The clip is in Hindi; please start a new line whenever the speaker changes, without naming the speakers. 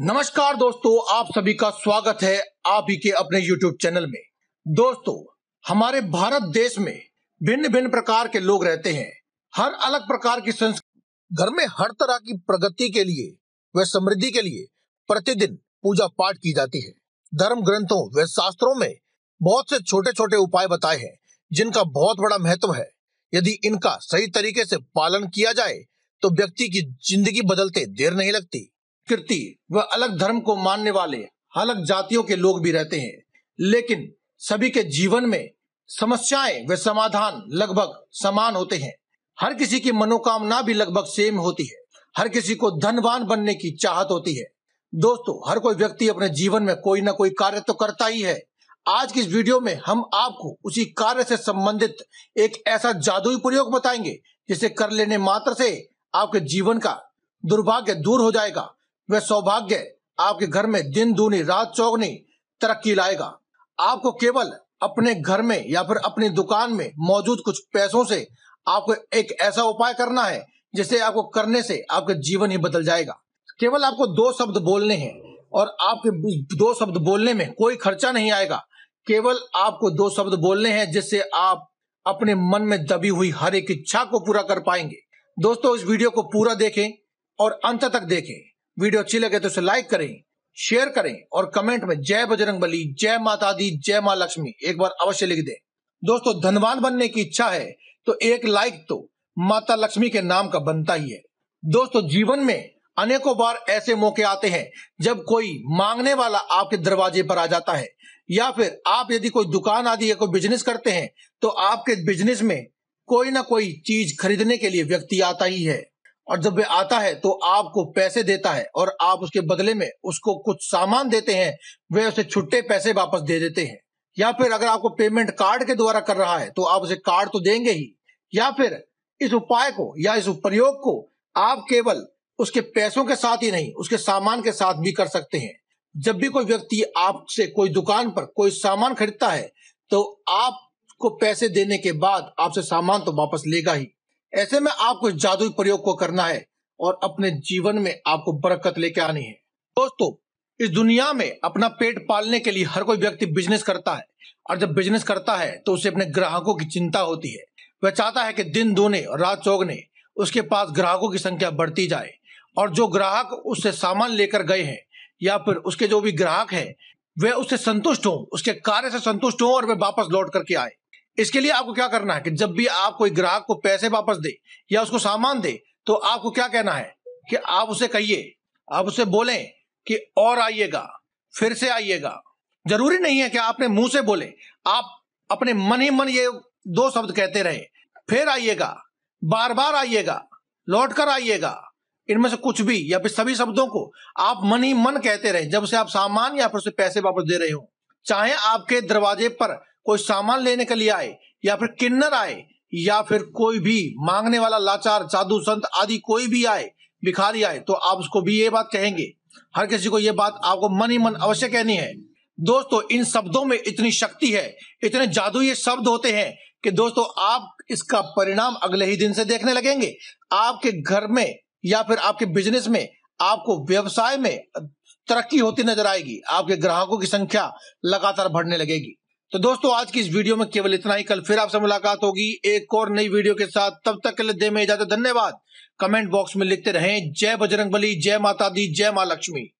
नमस्कार दोस्तों आप सभी का स्वागत है आप ही के अपने YouTube चैनल में दोस्तों हमारे भारत देश में भिन्न भिन्न प्रकार के लोग रहते हैं हर अलग प्रकार की संस्कृति घर में हर तरह की प्रगति के लिए व समृद्धि के लिए प्रतिदिन पूजा पाठ की जाती है धर्म ग्रंथों व शास्त्रों में बहुत से छोटे छोटे उपाय बताए हैं जिनका बहुत बड़ा महत्व है यदि इनका सही तरीके से पालन किया जाए तो व्यक्ति की जिंदगी बदलते देर नहीं लगती कृति व अलग धर्म को मानने वाले अलग जातियों के लोग भी रहते हैं लेकिन सभी के जीवन में समस्याएं व समाधान लगभग समान होते हैं हर किसी की मनोकामना भी लगभग सेम होती है हर किसी को धनवान बनने की चाहत होती है दोस्तों हर कोई व्यक्ति अपने जीवन में कोई ना कोई कार्य तो करता ही है आज की इस वीडियो में हम आपको उसी कार्य से संबंधित एक ऐसा जादुई प्रयोग बताएंगे जिसे कर लेने मात्र से आपके जीवन का दुर्भाग्य दूर हो जाएगा वह सौभाग्य आपके घर में दिन दूनी रात चौगनी तरक्की लाएगा आपको केवल अपने घर में या फिर अपनी दुकान में मौजूद कुछ पैसों से आपको एक ऐसा उपाय करना है जिसे आपको करने से आपका जीवन ही बदल जाएगा केवल आपको दो शब्द बोलने हैं और आपके दो शब्द बोलने में कोई खर्चा नहीं आएगा केवल आपको दो शब्द बोलने हैं जिससे आप अपने मन में दबी हुई हर एक इच्छा को पूरा कर पाएंगे दोस्तों इस वीडियो को पूरा देखें और अंत तक देखें वीडियो अच्छी लगे तो उसे लाइक करें शेयर करें और कमेंट में जय बजरंग बली जय माता दी जय माँ लक्ष्मी एक बार अवश्य लिख दें दोस्तों धनवान बनने की इच्छा है तो एक लाइक तो माता लक्ष्मी के नाम का बनता ही है दोस्तों जीवन में अनेकों बार ऐसे मौके आते हैं जब कोई मांगने वाला आपके दरवाजे पर आ जाता है या फिर आप यदि कोई दुकान आदि या कोई बिजनेस करते हैं तो आपके बिजनेस में कोई ना कोई चीज खरीदने के लिए व्यक्ति आता ही है और जब वे आता है तो आपको पैसे देता है और आप उसके बदले में उसको कुछ सामान देते हैं वे उसे छुट्टे पैसे वापस दे देते हैं या फिर अगर आपको पेमेंट कार्ड के द्वारा कर रहा है तो आप उसे कार्ड तो देंगे ही या फिर इस उपाय को या इस प्रयोग को आप केवल उसके पैसों के साथ ही नहीं उसके सामान के साथ भी कर सकते हैं जब भी कोई व्यक्ति आपसे कोई दुकान पर कोई सामान खरीदता है तो आपको पैसे देने के बाद आपसे सामान तो वापस लेगा ही ऐसे में आपको जादु प्रयोग को करना है और अपने जीवन में आपको बरकत लेके आनी है दोस्तों इस दुनिया में अपना पेट पालने के लिए हर कोई व्यक्ति बिजनेस करता है और जब बिजनेस करता है तो उसे अपने ग्राहकों की चिंता होती है वह चाहता है कि दिन दोने और रात चौगने उसके पास ग्राहकों की संख्या बढ़ती जाए और जो ग्राहक उससे सामान लेकर गए हैं या फिर उसके जो भी ग्राहक हैं वे उससे संतुष्ट हों उसके कार्य से संतुष्ट हों और वे वापस लौट करके आए इसके लिए आपको क्या करना है कि जब भी आप कोई ग्राहक को पैसे वापस दे या उसको सामान दे तो आपको क्या कहना है कि आप उसे कहिए आप उसे बोलें कि और आइएगा फिर से आइएगा जरूरी नहीं है कि आपने मुंह से बोले आप अपने मन ही मन ये दो शब्द कहते रहे फिर आइएगा बार बार आइएगा लौट कर आइएगा इनमें से कुछ भी या फिर सभी शब्दों को आप मन ही मन कहते रहे जब से आप सामान या फिर उसे पैसे वापस दे रहे हो चाहे आपके दरवाजे पर कोई सामान लेने के लिए आए या फिर किन्नर आए या फिर कोई भी मांगने वाला लाचार जादू संत आदि कोई भी आए भिखारी आए तो आप उसको भी ये बात कहेंगे हर किसी को ये बात आपको मन ही मन अवश्य कहनी है दोस्तों इन शब्दों में इतनी शक्ति है इतने जादू ये शब्द होते हैं कि दोस्तों आप इसका परिणाम अगले ही दिन से देखने लगेंगे आपके घर में या फिर आपके बिजनेस में आपको व्यवसाय में तरक्की होती नजर आएगी आपके ग्राहकों की संख्या लगातार बढ़ने लगेगी तो दोस्तों आज की इस वीडियो में केवल इतना ही कल फिर आपसे मुलाकात होगी एक और नई वीडियो के साथ तब तक के लिए दे में इजाजत धन्यवाद कमेंट बॉक्स में लिखते रहें जय बजरंग बली जय माता दी जय माँ लक्ष्मी